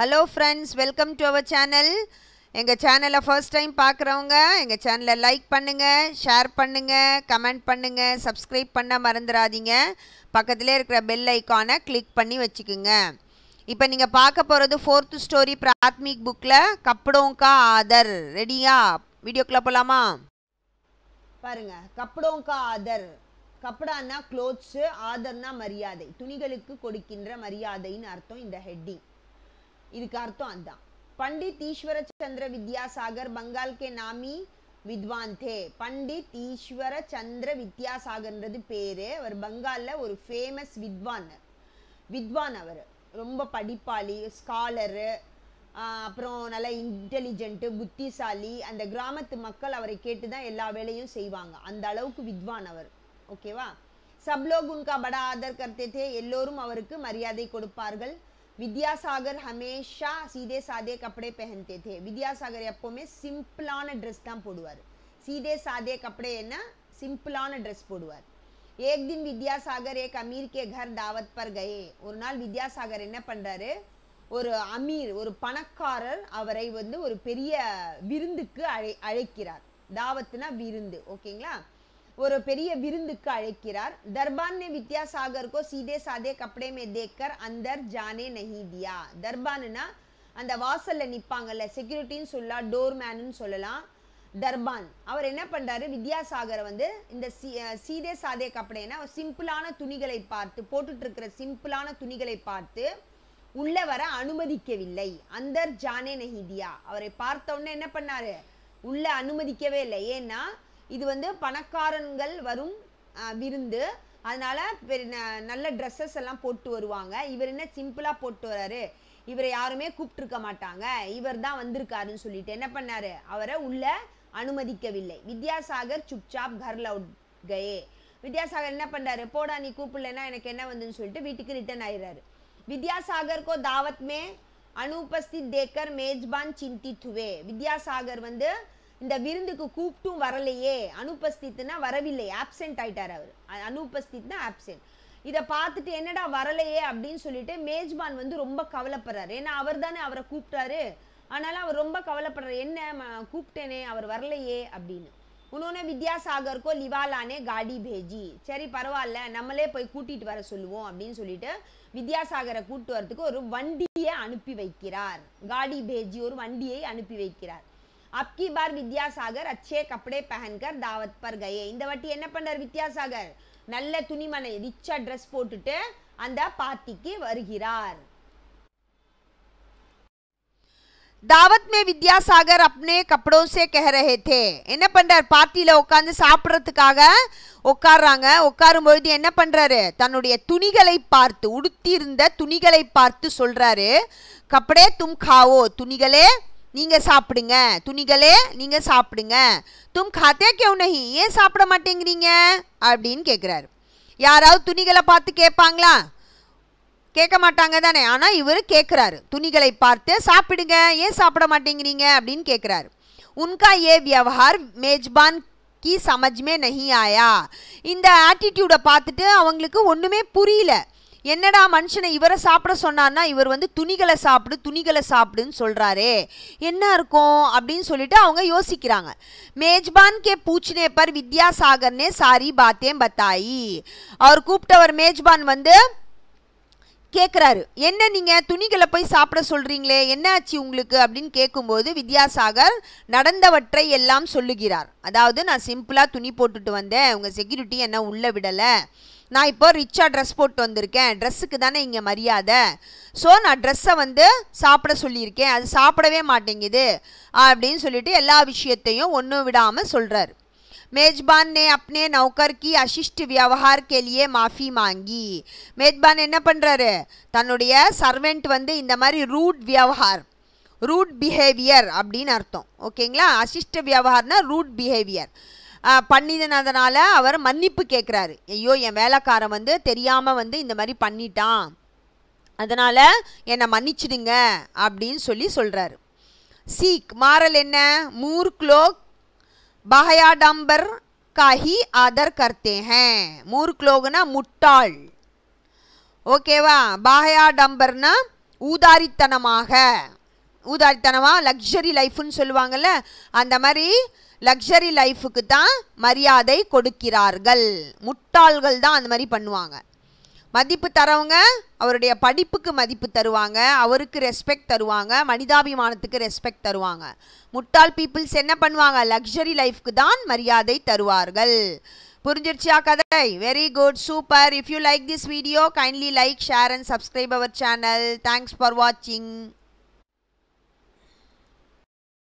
hello friends welcome to our channel எங்கள் சேனலை first time பார்க்குறவங்க எங்கள் சேனலை லைக் பண்ணுங்கள் ஷேர் பண்ணுங்கள் கமெண்ட் பண்ணுங்கள் சப்ஸ்கிரைப் பண்ண மறந்துடாதீங்க பக்கத்துலேயே இருக்கிற பெல் ஐக்கானை கிளிக் பண்ணி வச்சுக்குங்க இப்போ நீங்கள் பார்க்க போகிறது ஃபோர்த்து ஸ்டோரி பிராத்மிக் புக்கில் கப்படோங்கா ஆதர் ரெடியா வீடியோக்குள்ளே போகலாமா பாருங்கள் கப்படோங்கா ஆதர் கப்படான்னா க்ளோத்ஸு ஆதர்னா மரியாதை துணிகளுக்கு கொடுக்கின்ற மரியாதைன்னு அர்த்தம் இந்த ஹெட்டிங் இதுக்கு அர்த்தம் அதுதான் பண்டித் ஈஸ்வர சந்திர வித்யாசாகர் बंगाल के नामी வித்வான் தே பண்டித் ஈஸ்வர சந்திர வித்யாசாகர்ன்றது பேரு அவர் பங்காலில் ஒரு ஃபேமஸ் வித்வான் வித்வான் அவர் ரொம்ப படிப்பாளி ஸ்காலரு அப்புறம் நல்ல இன்டெலிஜென்ட்டு புத்திசாலி அந்த கிராமத்து மக்கள் அவரை கேட்டு தான் எல்லா வேலையும் செய்வாங்க அந்த அளவுக்கு வித்வான் அவர் ஓகேவா சப்லோகுன்கா உன்கா படா ஆதர் கர்த்தே எல்லோரும் அவருக்கு மரியாதை கொடுப்பார்கள் வித்யாசாகர் ஹமேஷா சீதே சாதே கப்படே पहनते थे வித்யாசாகர் எப்போவுமே சிம்பிளான ட்ரெஸ் தான் போடுவார் சீதே சாதே कपड़े என்ன சிம்பிளான ட்ரெஸ் போடுவார் ஏக் தின் வித்யாசாகர் ஏக் அமீர் के घर दावत पर गए ஒரு நாள் வித்யாசாகர் என்ன பண்ணுறாரு ஒரு அமீர் ஒரு பணக்காரர் அவரை வந்து ஒரு பெரிய விருந்துக்கு அழை அழைக்கிறார் தாவத்துனா விருந்து ஓகேங்களா ஒரு பெரிய விருந்துக்கு அழைக்கிறார் தர்பான் ने சீதே சாதே கப்டே மே தேக்கர் அந்தர் ஜானே நஹீதியா தர்பான்னா அந்த வாசல்ல நிற்பாங்கல்ல செக்யூரிட்டின்னு சொல்லலாம் மேனு சொல்லலாம் தர்பான் அவர் என்ன பண்றாரு வித்யாசாகரை வந்து இந்த சீதே சாதே கப்டேனா சிம்பிளான துணிகளை பார்த்து போட்டுட்டு இருக்கிற சிம்பிளான துணிகளை பார்த்து உள்ள வர அனுமதிக்கவில்லை அந்தர் ஜானே நஹிதியா அவரை பார்த்த உடனே என்ன பண்ணாரு உள்ள அனுமதிக்கவே இல்லை ஏன்னா இது வந்து பணக்காரன்கள் வரும் விருந்து அதனால் நல்ல ட்ரெஸ்ஸஸ் எல்லாம் போட்டு வருவாங்க இவர் என்ன சிம்பிளாக போட்டு வர்றாரு இவரை யாருமே இருக்க மாட்டாங்க இவர் தான் வந்திருக்காருன்னு சொல்லிட்டு என்ன பண்ணார் அவரை உள்ள அனுமதிக்கவில்லை வித்யாசாகர் சுப்சாப் கர்ல கயே வித்யாசாகர் என்ன பண்ணுறாரு போடா நீ கூப்பிடலன்னா எனக்கு என்ன வந்துன்னு சொல்லிட்டு வீட்டுக்கு ரிட்டர்ன் ஆயிடுறாரு வித்யாசாகர்கோ தாவத் மே அனுபஸ்தி தேக்கர் மேஜ்பான் சிந்தி துவே வித்யாசாகர் வந்து இந்த விருந்துக்கு கூப்பிட்டும் வரலையே அனுபஸ்தித்துனா வரவில்லை ஆப்சென்ட் ஆயிட்டார் அவர் அனுபஸ்தித்னா ஆப்சென்ட் இதை பார்த்துட்டு என்னடா வரலையே அப்படின்னு சொல்லிட்டு மேஜ்பான் வந்து ரொம்ப கவலைப்படுறாரு ஏன்னா அவர் தானே அவரை கூப்பிட்டாரு ஆனாலும் அவர் ரொம்ப கவலைப்படுறாரு என்ன கூப்பிட்டேனே அவர் வரலையே அப்படின்னு உன்னொன்று வித்யாசாகருக்கோ லிவாலானே காடி பேஜி சரி பரவாயில்ல நம்மளே போய் கூட்டிகிட்டு வர சொல்லுவோம் அப்படின்னு சொல்லிட்டு வித்யாசாகரை கூப்பிட்டு வரதுக்கு ஒரு வண்டியை அனுப்பி வைக்கிறார் காடி பேஜி ஒரு வண்டியை அனுப்பி வைக்கிறார் அப்கி பார் வித்யாசாகர் அச்சே कपड़े पहनकर தாவத் पर गए இந்த வாட்டி என்ன பண்ணார் வித்யாசாகர் நல்ல துணிமணி ரிச்சா ட்ரெஸ் போட்டுட்டு அந்த பார்ட்டிக்கு வருகிறார் தாவத் மே வித்யாசாகர் அப்னே कपड़ों से कह தே என்ன பண்றார் பார்ட்டியில் உட்காந்து சாப்பிட்றதுக்காக உட்கார்றாங்க உட்காரும் பொழுது என்ன பண்றாரு தன்னுடைய துணிகளை பார்த்து உடுத்தியிருந்த துணிகளை பார்த்து சொல்றாரு கப்படே தும் காவோ துணிகளே நீங்கள் சாப்பிடுங்க துணிகளே நீங்கள் சாப்பிடுங்க தும் காத்தே கேவ் நஹி ஏன் சாப்பிட மாட்டேங்கிறீங்க அப்படின்னு கேட்குறாரு யாராவது துணிகளை பார்த்து கேட்பாங்களா கேட்க மாட்டாங்க தானே ஆனால் இவர் கேட்குறாரு துணிகளை பார்த்து சாப்பிடுங்க ஏன் சாப்பிட மாட்டேங்கிறீங்க அப்படின்னு கேட்குறாரு உன்கா ஏ வியவஹார் மேஜ்பான் கி சமஜ்மே நஹி ஆயா இந்த ஆட்டிடியூடை பார்த்துட்டு அவங்களுக்கு ஒன்றுமே புரியல என்னடா மனுஷனை இவரை சாப்பிட சொன்னான்னா இவர் வந்து துணிகளை சாப்பிடு துணிகளை சாப்பிடுன்னு சொல்கிறாரே என்ன இருக்கும் அப்படின்னு சொல்லிட்டு அவங்க யோசிக்கிறாங்க மேஜ்பான் கே பூச்சினே பர் வித்யாசாகர்னே சாரி பாத்தேன் பத்தாயி அவர் கூப்பிட்டவர் மேஜ்பான் வந்து கேட்குறாரு என்ன நீங்கள் துணிகளை போய் சாப்பிட சொல்கிறீங்களே என்ன ஆச்சு உங்களுக்கு அப்படின்னு கேட்கும்போது வித்யாசாகர் நடந்தவற்றை எல்லாம் சொல்லுகிறார் அதாவது நான் சிம்பிளாக துணி போட்டுட்டு வந்தேன் உங்கள் செக்யூரிட்டி என்ன உள்ளே விடலை நான் இப்போ ரிச்சாக ட்ரெஸ் போட்டு வந்திருக்கேன் ட்ரெஸ்ஸுக்கு தானே இங்கே மரியாதை ஸோ நான் ட்ரெஸ்ஸை வந்து சாப்பிட சொல்லியிருக்கேன் அது சாப்பிடவே மாட்டேங்குது அப்படின்னு சொல்லிட்டு எல்லா விஷயத்தையும் ஒன்றும் விடாமல் சொல்கிறார் மேஜ்பான் நே அப்னே நௌக்கர் கி அசிஷ்ட் வியவஹார் கேலியே மாஃபி மாங்கி மேஜ்பான் என்ன பண்ணுறாரு தன்னுடைய சர்வெண்ட் வந்து இந்த மாதிரி ரூட் வியவஹார் ரூட் பிஹேவியர் அப்படின்னு அர்த்தம் ஓகேங்களா அசிஷ்ட வியவஹார்னா ரூட் பிஹேவியர் பண்ணினதுனால அவர் மன்னிப்பு கேட்குறாரு ஐயோ என் வேலைக்காரன் வந்து தெரியாமல் வந்து இந்த மாதிரி பண்ணிட்டான் அதனால் என்னை மன்னிச்சிடுங்க அப்படின்னு சொல்லி சொல்கிறாரு சீக் மாறல் என்ன மூர் க்ளோக் பஹயாடம்பர் காஹி ஆதர் கர்த்தே ஹே மூர்க் லோக்னா முட்டாள் ஓகேவா பாகயாடம்பர்னா ஊதாரித்தனமாக ஊதாரித்தனமாக லக்ஸரி லைஃப்னு சொல்லுவாங்கள்ல அந்த மாதிரி லக்ஸரி லைஃபுக்கு தான் மரியாதை கொடுக்கிறார்கள் முட்டாள்கள் தான் அந்த மாதிரி பண்ணுவாங்க மதிப்பு தரவங்க அவருடைய படிப்புக்கு மதிப்பு தருவாங்க அவருக்கு ரெஸ்பெக்ட் தருவாங்க மனிதாபிமானத்துக்கு ரெஸ்பெக்ட் தருவாங்க முட்டாள் பீப்புள்ஸ் என்ன பண்ணுவாங்க லக்ஸரி லைஃப்க்கு தான் மரியாதை தருவார்கள் புரிஞ்சிருச்சியா கதை very good super if you like this video kindly like share and subscribe our channel thanks for வாட்சிங்